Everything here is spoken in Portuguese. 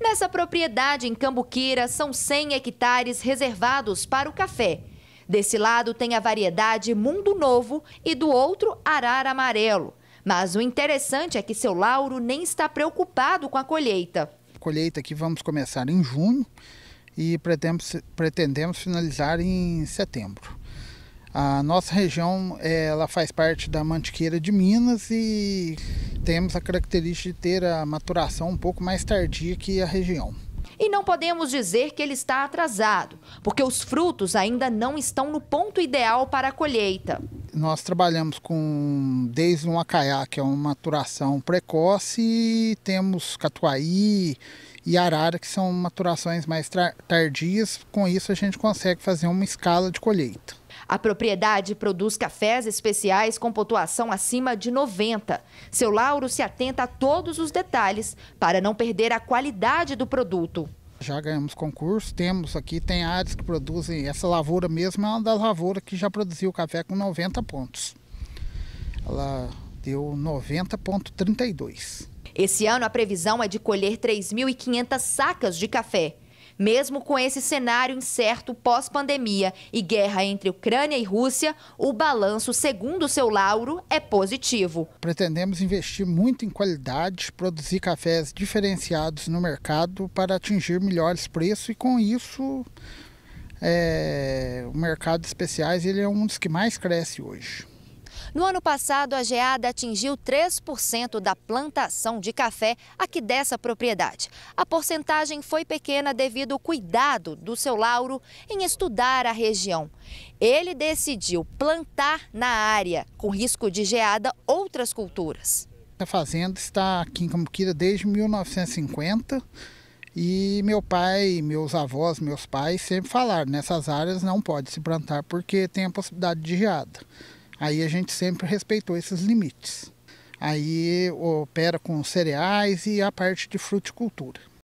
Nessa propriedade em Cambuquira, são 100 hectares reservados para o café. Desse lado tem a variedade Mundo Novo e do outro Arar Amarelo. Mas o interessante é que seu Lauro nem está preocupado com a colheita. A colheita que vamos começar em junho e pretendemos, pretendemos finalizar em setembro. A nossa região ela faz parte da Mantiqueira de Minas e temos a característica de ter a maturação um pouco mais tardia que a região. E não podemos dizer que ele está atrasado, porque os frutos ainda não estão no ponto ideal para a colheita. Nós trabalhamos com desde um acaiá, que é uma maturação precoce, e temos catuaí e arara, que são maturações mais tardias. Com isso, a gente consegue fazer uma escala de colheita. A propriedade produz cafés especiais com pontuação acima de 90. Seu Lauro se atenta a todos os detalhes para não perder a qualidade do produto. Já ganhamos concurso, temos aqui, tem áreas que produzem, essa lavoura mesmo é uma das lavouras que já produziu café com 90 pontos. Ela deu 90,32. Esse ano a previsão é de colher 3.500 sacas de café. Mesmo com esse cenário incerto pós-pandemia e guerra entre Ucrânia e Rússia, o balanço, segundo seu Lauro, é positivo. Pretendemos investir muito em qualidade, produzir cafés diferenciados no mercado para atingir melhores preços e, com isso, é, o mercado de especiais ele é um dos que mais cresce hoje. No ano passado, a geada atingiu 3% da plantação de café aqui dessa propriedade. A porcentagem foi pequena devido ao cuidado do seu Lauro em estudar a região. Ele decidiu plantar na área, com risco de geada, outras culturas. A fazenda está aqui em Cambuquira desde 1950. E meu pai, meus avós, meus pais sempre falaram, nessas áreas não pode se plantar porque tem a possibilidade de geada. Aí a gente sempre respeitou esses limites. Aí opera com cereais e a parte de fruticultura.